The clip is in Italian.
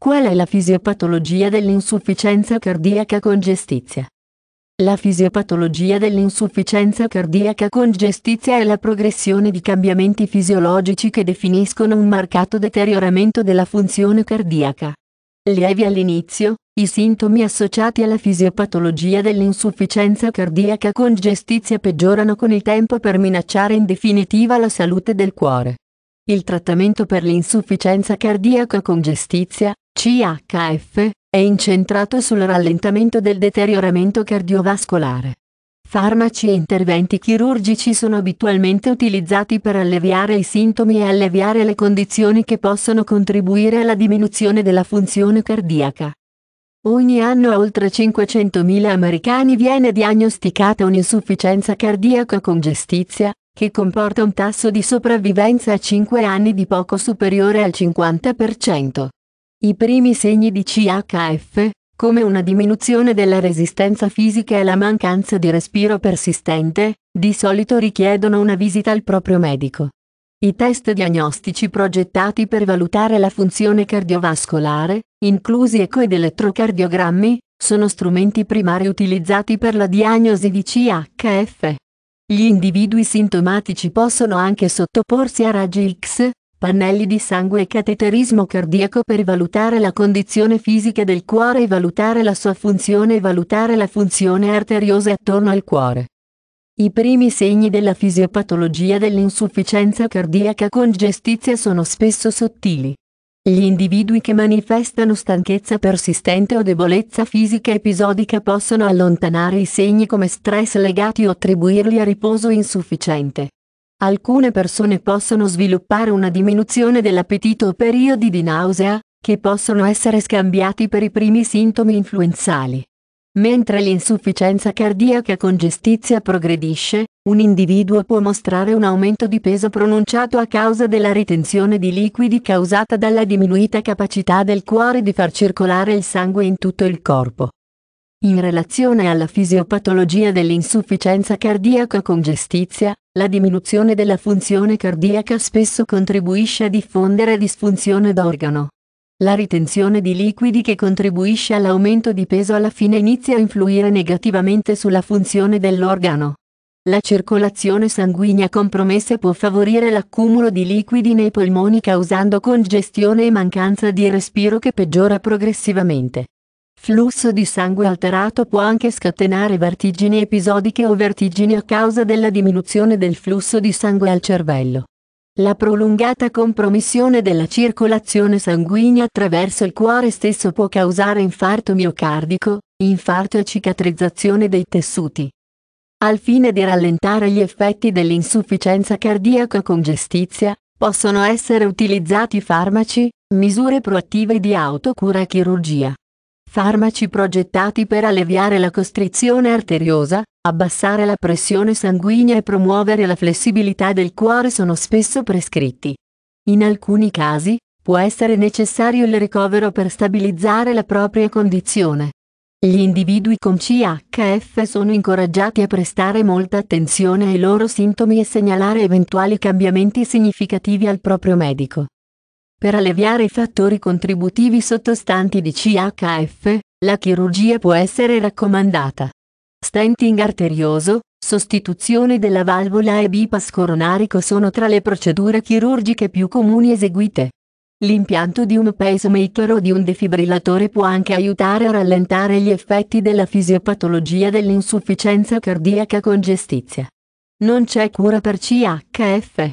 Qual è la fisiopatologia dell'insufficienza cardiaca congestizia? La fisiopatologia dell'insufficienza cardiaca congestizia è la progressione di cambiamenti fisiologici che definiscono un marcato deterioramento della funzione cardiaca. Lievi all'inizio, i sintomi associati alla fisiopatologia dell'insufficienza cardiaca congestizia peggiorano con il tempo per minacciare in definitiva la salute del cuore. Il trattamento per l'insufficienza cardiaca congestizia, CHF, è incentrato sul rallentamento del deterioramento cardiovascolare. Farmaci e interventi chirurgici sono abitualmente utilizzati per alleviare i sintomi e alleviare le condizioni che possono contribuire alla diminuzione della funzione cardiaca. Ogni anno a oltre 500.000 americani viene diagnosticata un'insufficienza cardiaca congestizia, che comporta un tasso di sopravvivenza a 5 anni di poco superiore al 50%. I primi segni di CHF, come una diminuzione della resistenza fisica e la mancanza di respiro persistente, di solito richiedono una visita al proprio medico. I test diagnostici progettati per valutare la funzione cardiovascolare, inclusi eco ed elettrocardiogrammi, sono strumenti primari utilizzati per la diagnosi di CHF. Gli individui sintomatici possono anche sottoporsi a raggi X, pannelli di sangue e cateterismo cardiaco per valutare la condizione fisica del cuore e valutare la sua funzione e valutare la funzione arteriosa attorno al cuore. I primi segni della fisiopatologia dell'insufficienza cardiaca congestizia sono spesso sottili. Gli individui che manifestano stanchezza persistente o debolezza fisica episodica possono allontanare i segni come stress legati o attribuirli a riposo insufficiente. Alcune persone possono sviluppare una diminuzione dell'appetito o periodi di nausea, che possono essere scambiati per i primi sintomi influenzali. Mentre l'insufficienza cardiaca congestizia progredisce, un individuo può mostrare un aumento di peso pronunciato a causa della ritenzione di liquidi causata dalla diminuita capacità del cuore di far circolare il sangue in tutto il corpo. In relazione alla fisiopatologia dell'insufficienza cardiaca congestizia, la diminuzione della funzione cardiaca spesso contribuisce a diffondere disfunzione d'organo. La ritenzione di liquidi che contribuisce all'aumento di peso alla fine inizia a influire negativamente sulla funzione dell'organo. La circolazione sanguigna compromessa può favorire l'accumulo di liquidi nei polmoni causando congestione e mancanza di respiro che peggiora progressivamente. Flusso di sangue alterato può anche scatenare vertigini episodiche o vertigini a causa della diminuzione del flusso di sangue al cervello. La prolungata compromissione della circolazione sanguigna attraverso il cuore stesso può causare infarto miocardico, infarto e cicatrizzazione dei tessuti. Al fine di rallentare gli effetti dell'insufficienza cardiaca congestizia, possono essere utilizzati farmaci, misure proattive di autocura e chirurgia farmaci progettati per alleviare la costrizione arteriosa, abbassare la pressione sanguigna e promuovere la flessibilità del cuore sono spesso prescritti. In alcuni casi, può essere necessario il ricovero per stabilizzare la propria condizione. Gli individui con CHF sono incoraggiati a prestare molta attenzione ai loro sintomi e segnalare eventuali cambiamenti significativi al proprio medico. Per alleviare i fattori contributivi sottostanti di CHF, la chirurgia può essere raccomandata. Stenting arterioso, sostituzione della valvola e bypass coronarico sono tra le procedure chirurgiche più comuni eseguite. L'impianto di un pacemaker o di un defibrillatore può anche aiutare a rallentare gli effetti della fisiopatologia dell'insufficienza cardiaca congestizia. Non c'è cura per CHF.